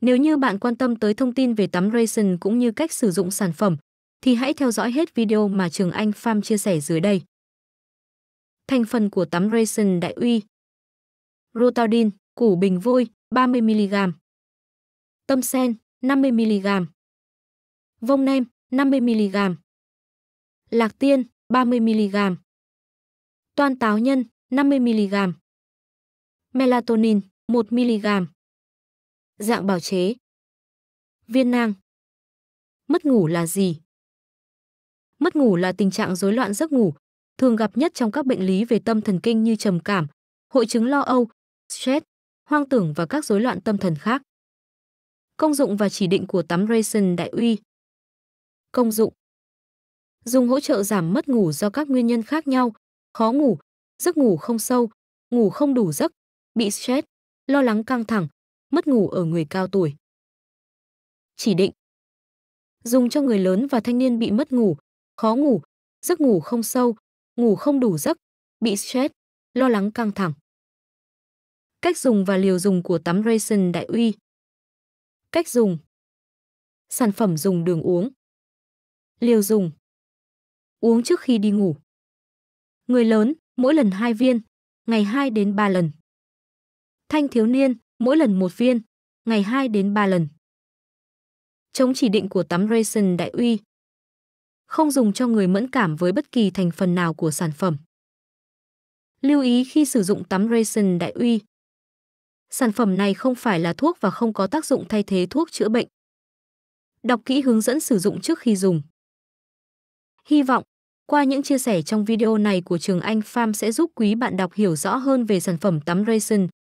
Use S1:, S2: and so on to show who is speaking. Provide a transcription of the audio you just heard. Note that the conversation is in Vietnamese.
S1: Nếu như bạn quan tâm tới thông tin về tắm Rayson cũng như cách sử dụng sản phẩm, thì hãy theo dõi hết video mà Trường Anh Farm chia sẻ dưới đây. Thành phần của tắm Rayson Đại Uy
S2: Rotaldin, củ bình vôi, 30mg Tâm sen, 50mg Vông nem, 50mg Lạc tiên, 30mg toàn táo nhân, 50mg Melatonin, 1mg Dạng bào chế. Viên nang. Mất ngủ là gì? Mất ngủ là tình trạng
S1: rối loạn giấc ngủ, thường gặp nhất trong các bệnh lý về tâm thần kinh như trầm cảm, hội chứng lo âu, stress, hoang tưởng và các rối loạn tâm thần khác. Công dụng và chỉ
S2: định của tắm Rayson Đại Uy. Công dụng Dùng hỗ trợ giảm mất ngủ do các nguyên nhân khác nhau, khó ngủ, giấc ngủ không sâu, ngủ không đủ giấc, bị stress, lo lắng căng thẳng, mất ngủ ở người cao tuổi. Chỉ định Dùng cho người lớn và thanh niên bị mất ngủ, khó ngủ, giấc ngủ không sâu, ngủ không đủ giấc, bị stress, lo lắng căng thẳng. Cách dùng và liều dùng của tắm Raisin Đại Uy Cách dùng Sản phẩm dùng đường uống Liều dùng Uống trước khi đi ngủ Người lớn, mỗi lần 2 viên, ngày 2 đến 3 lần. Thanh thiếu niên, mỗi lần một viên, ngày 2 đến 3 lần.
S1: Chống chỉ định của tắm Raisin Đại Uy Không dùng cho người mẫn cảm với bất kỳ thành phần nào của sản phẩm. Lưu ý khi sử dụng tắm Raisin Đại Uy Sản phẩm này không phải là thuốc và không có tác dụng thay thế thuốc chữa bệnh. Đọc kỹ hướng dẫn sử dụng trước khi dùng. Hy vọng, qua những chia sẻ trong video này của Trường Anh Farm sẽ giúp quý bạn đọc hiểu rõ hơn về sản phẩm tắm Raisin,